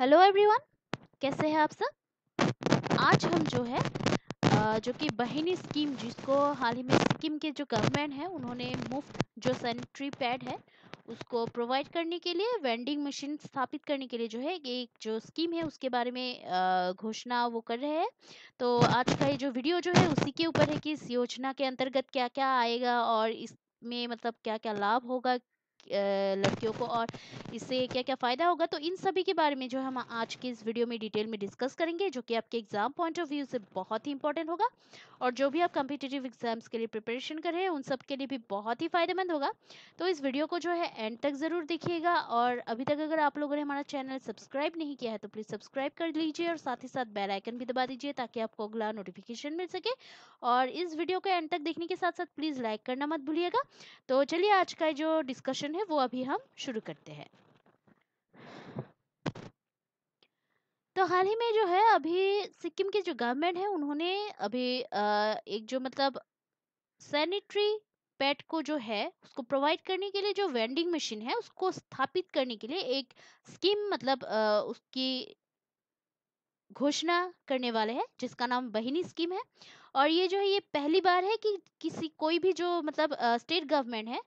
hello everyone कैसे हैं आप सब आज हम जो है जो कि बहिनी स्कीम जिसको हाल ही में सिक्किम के जो गवर्नमेंट है उन्होंने मुफ्त जो सेंट्री पैड है उसको प्रोवाइड करने के लिए वेंडिंग मशीन स्थापित करने के लिए जो है एक जो स्कीम है उसके बारे में घोषणा वो कर रहे हैं तो आज का ये जो वीडियो जो है उसी के ऊपर है कि इस योजना के अंतर्गत क्या क्या आएगा और इसमें मतलब क्या क्या लाभ होगा लड़कियों को और इससे क्या क्या फ़ायदा होगा तो इन सभी के बारे में जो हम आज के इस वीडियो में डिटेल में डिस्कस करेंगे जो कि आपके एग्ज़ाम पॉइंट ऑफ व्यू से बहुत ही इंपॉर्टेंट होगा और जो भी आप कम्पिटेटिव एग्ज़ाम्स के लिए प्रिपरेशन कर रहे हैं उन सब के लिए भी बहुत ही फ़ायदेमंद होगा तो इस वीडियो को जो है एंड तक ज़रूर देखिएगा और अभी तक अगर आप लोगों ने हमारा चैनल सब्सक्राइब नहीं किया है तो प्लीज़ सब्सक्राइब कर लीजिए और साथ ही साथ बेल आइकन भी दबा दीजिए ताकि आपको अगला नोटिफिकेशन मिल सके और इस वीडियो को एंड तक देखने के साथ साथ प्लीज़ लाइक करना मत भूलिएगा तो चलिए आज का जो डिस्कशन क्वेश्चन है वो अभी हम शुरू करते हैं तो हाल ही में जो है अभी सिक्किम के जो गवर्नमेंट है उन्होंने अभी एक जो मतलब सैनिटरी पैड को जो है उसको प्रोवाइड करने के लिए जो वेंडिंग मशीन है उसको स्थापित करने के लिए एक स्कीम मतलब उसकी घोषणा करने वाले हैं जिसका नाम बहिनी स्कीम है और ये जो है ये पहली बार है कि किसी कोई भी जो मतलब स्टेट गवर्नमेंट है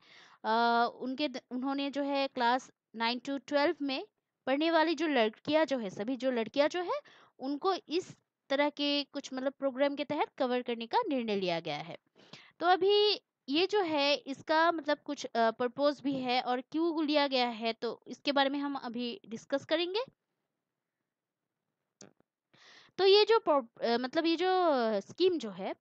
उनके उन्होंने जो है क्लास नाइन टू ट्वेल्व में पढ़ने वाली जो लड़कियां जो है सभी जो लड़कियां जो है उनको इस तरह के कुछ मतलब प्रोग्राम के तहत कवर करने का निर्णय लिया गया है तो अभी ये जो है इसका मतलब कुछ पर्पज़ भी है और क्यों लिया गया है तो इसके बारे में हम अभी डिस्कस करेंगे तो ये जो मतलब ये जो स्कीम जो है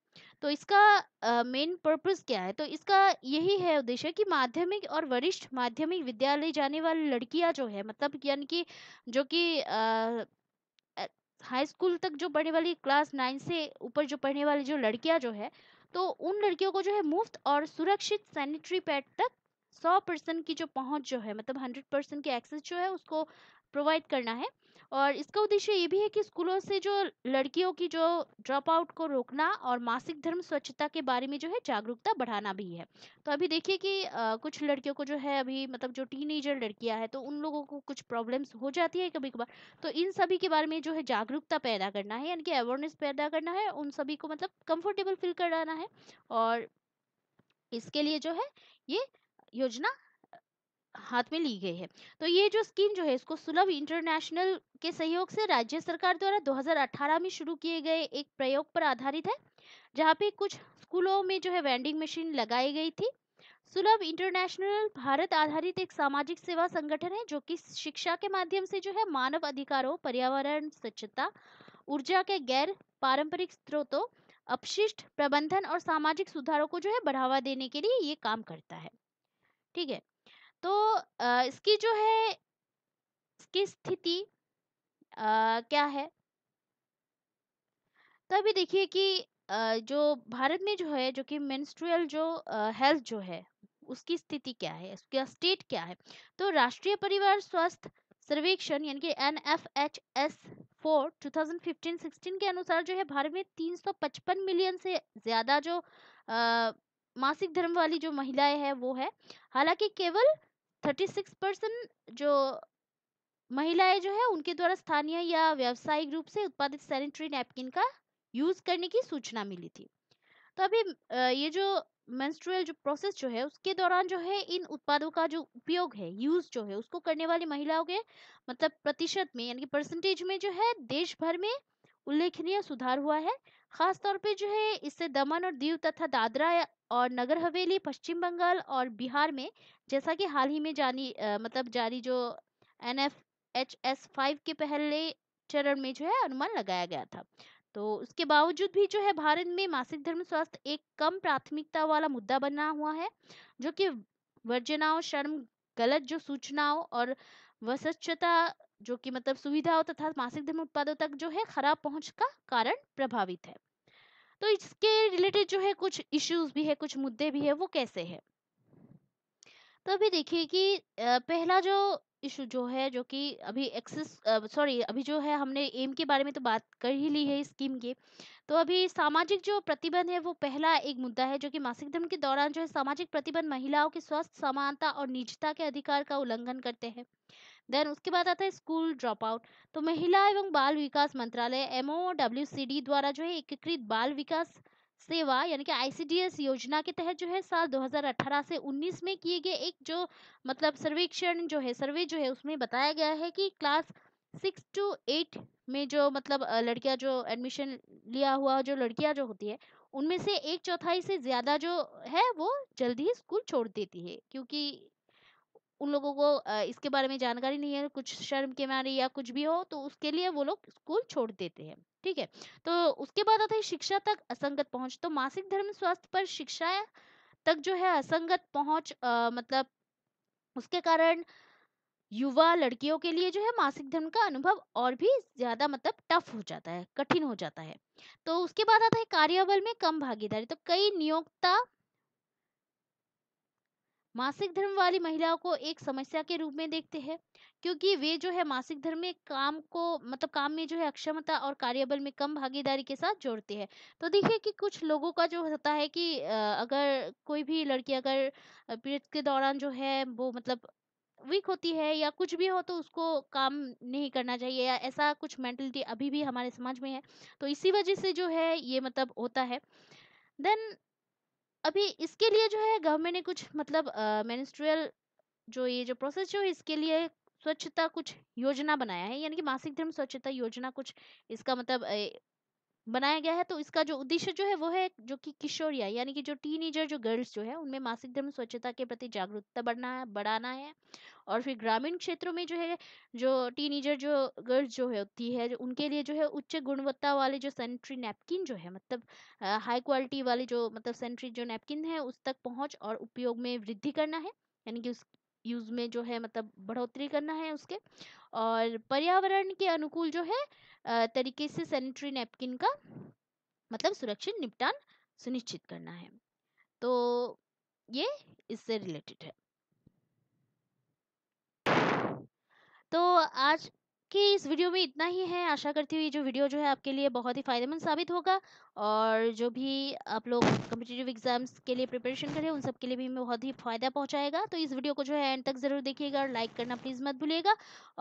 तो इसका मेन पर्पस क्या है तो इसका यही है उद्देश्य कि माध्यमिक और वरिष्ठ माध्यमिक विद्यालय जाने वाली लड़कियां जो है मतलब यानी कि जो कि हाई स्कूल तक जो पढ़ने वाली क्लास नाइन से ऊपर जो पढ़ने वाली जो लड़कियां जो है तो उन लड़कियों को जो है मुफ्त और सुरक्षित सैनिटरी पैड तक सौ परसेंट की जो पहुंच जो है मतलब हंड्रेड परसेंट की एक्सेस जो है उसको प्रोवाइड करना है और इसका उद्देश्य ये भी है कि स्कूलों से जो लड़कियों की जो ड्रॉप आउट को रोकना और मासिक धर्म स्वच्छता के बारे में जो है जागरूकता बढ़ाना भी है तो अभी देखिए कि आ, कुछ लड़कियों को जो है अभी मतलब जो टीनेजर लड़कियां हैं तो उन लोगों को कुछ प्रॉब्लम्स हो जाती है कभी कभार तो इन सभी के बारे में जो है जागरूकता पैदा करना है यानी कि अवेयरनेस पैदा करना है उन सभी को मतलब कम्फर्टेबल फील कराना है और इसके लिए जो है ये योजना हाथ में ली गई है तो ये जो स्कीम जो है इसको सुलभ इंटरनेशनल के सहयोग से राज्य सरकार द्वारा 2018 में शुरू किए गए एक प्रयोग पर आधारित है जहाँ पे कुछ स्कूलों में जो है वेंडिंग मशीन लगाई गई थी सुलभ इंटरनेशनल भारत आधारित एक सामाजिक सेवा संगठन है जो कि शिक्षा के माध्यम से जो है मानव अधिकारों पर्यावरण स्वच्छता ऊर्जा के गैर पारंपरिक स्रोतों अपशिष्ट प्रबंधन और सामाजिक सुधारों को जो है बढ़ावा देने के लिए ये काम करता है ठीक है तो अ, इसकी जो है इसकी स्थिति क्या है तो अभी देखिए कि जो भारत में जो है जो कि मेंस्ट्रुअल जो हेल्थ जो है उसकी स्थिति क्या है उसका स्टेट क्या है तो राष्ट्रीय परिवार स्वास्थ्य सर्वेक्षण यानी कि N F H S four two thousand के अनुसार जो है भारत में 355 मिलियन से ज़्यादा जो मासिक धर्म वाली जो महिलाएं हैं वो है हालांकि केवल 36 परसेंट जो महिलाएं जो है उनके द्वारा स्थानीय या व्यावसायिक रूप से उत्पादित सैनिटरी नैपकिन का यूज करने की सूचना मिली थी तो अभी ये जो मेंस्ट्रुअल जो प्रोसेस जो है उसके दौरान जो है इन उत्पादों का जो उपयोग है यूज जो है उसको करने वाली महिलाओं के मतलब प्रतिशत में यानी कि परसेंटेज में जो है देश भर में उल्लेखनीय सुधार हुआ है खासतौर पे जो है इससे दमन और दीव तथा दादरा और नगर हवेली पश्चिम बंगाल और बिहार में जैसा कि हाल ही में जानी मतलब जारी जो N F H S five के पहले चरण में जो है अनुमान लगाया गया था तो उसके बावजूद भी जो है भारत में मासिक धर्म स्वास्थ्य एक कम प्राथमिकता वाला मुद्दा बना हुआ है जो कि वर्जनाओं शर्म गलत जो सूचनाओं और वसच्छता जो कि मतलब सुविधाओं तथा मासिक धर्म उत्पादों तक जो है खराब पहुंच का कारण प्रभावित है तो इसके रिलेटेड जो है कुछ इश्यूज भी है कुछ मुद्दे भी है वो कैसे है तो अभी देखिए कि पहला जो इशू जो है जो कि अभी एक्सेस सॉरी अभी जो है हमने एम के बारे में तो बात कर ही ली है स्कीम के तो अभी सामाजिक जो प्रतिबंध है वो पहला एक मुद्दा है जो कि मासिक धर्म के दौरान जो है सामाजिक प्रतिबंध महिलाओं के स्वास्थ्य समानता और निजता के अधिकार का उल्लंघन करते हैं देन उसके बाद आता है स्कूल ड्रॉप आउट तो महिला एवं बाल विकास मंत्रालय M O W C D द्वारा जो है एकीकृत बाल विकास सेवा यानी कि आईसीडीएस योजना के तहत जो है साल 2018 से 19 में किए गए एक जो मतलब सर्वेक्षण जो है सर्वे जो है उसमें बताया गया है कि क्लास सिक्स टू एट में जो मतलब लड़कियां जो एडमिशन लिया हुआ जो लड़कियां जो होती है उनमें से एक चौथाई से ज़्यादा जो है वो जल्दी ही स्कूल छोड़ देती है क्योंकि उन लोगों को इसके बारे में जानकारी नहीं है कुछ शर्म के मारे या कुछ भी हो तो उसके लिए वो लोग स्कूल छोड़ देते हैं ठीक है तो उसके बाद आता है शिक्षा तक असंगत पहुंच तो मासिक धर्म स्वास्थ्य पर शिक्षा तक जो है असंगत पहुंच आ, मतलब उसके कारण युवा लड़कियों के लिए जो है मासिक धर्म का अनुभव और भी ज्यादा मतलब टफ हो जाता है कठिन हो जाता है तो उसके बाद आता है कार्यबल में कम भागीदारी तो कई नियोक्ता मासिक धर्म वाली महिलाओं को एक समस्या के रूप में देखते हैं क्योंकि वे जो है मासिक धर्म में काम को मतलब काम में जो है अक्षमता और कार्यबल में कम भागीदारी के साथ जोड़ते हैं तो देखिए कि कुछ लोगों का जो होता है कि अगर कोई भी लड़की अगर पीड़ित के दौरान जो है वो मतलब वीक होती है या कुछ भी हो तो उसको काम नहीं करना चाहिए या ऐसा कुछ मेंटलिटी अभी भी हमारे समाज में है तो इसी वजह से जो है ये मतलब होता है देन अभी इसके लिए जो है गवर्नमेंट ने कुछ मतलब मेनिस्ट्रियल जो ये जो प्रोसेस जो इसके लिए स्वच्छता कुछ योजना बनाया है यानी कि मासिक धर्म स्वच्छता योजना कुछ इसका मतलब बनाया गया है तो इसका जो उद्देश्य जो है वो है जो कि किशोरिया यानी कि जो टीनेजर जो गर्ल्स जो है उनमें मासिक धर्म स्वच्छता के प्रति जागरूकता बढ़ना है बढ़ाना है और फिर ग्रामीण क्षेत्रों में जो है जो टीनेजर जो गर्ल्स जो है होती है जो उनके लिए जो है उच्च गुणवत्ता वाले जो सेनेटरी नैपकिन जो है मतलब हाई क्वालिटी वाले जो मतलब सेनेटरी जो नैपकिन है उस तक पहुँच और उपयोग में वृद्धि करना है यानी कि उस यूज़ में जो है मतलब बढ़ोतरी करना है उसके और पर्यावरण के अनुकूल जो है तरीके से सैनिटरी नैपकिन का मतलब सुरक्षित निपटान सुनिश्चित करना है तो ये इससे रिलेटेड है तो आज के इस वीडियो में इतना ही है आशा करती हूँ ये जो वीडियो जो है आपके लिए बहुत ही फ़ायदेमंद साबित होगा और जो भी आप लोग कम्पिटेटिव एग्ज़ाम्स के लिए प्रिपरेशन करें उन सब के लिए भी हमें बहुत ही फ़ायदा पहुँचाएगा तो इस वीडियो को जो है एंड तक ज़रूर देखिएगा और लाइक करना प्लीज़ मत भूलिएगा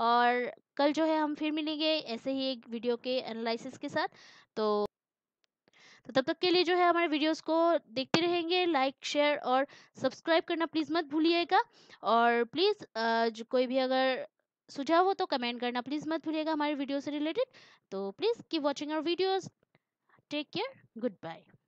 और कल जो है हम फिर मिलेंगे ऐसे ही एक वीडियो के एनालिसिस के साथ तो तो तब तक के लिए जो है हमारे वीडियोस को देखते रहेंगे लाइक शेयर और सब्सक्राइब करना प्लीज़ मत भूलिएगा और प्लीज़ कोई भी अगर सुझाव हो तो कमेंट करना प्लीज़ मत भूलिएगा हमारे वीडियो से रिलेटेड तो please keep watching our videos take care good bye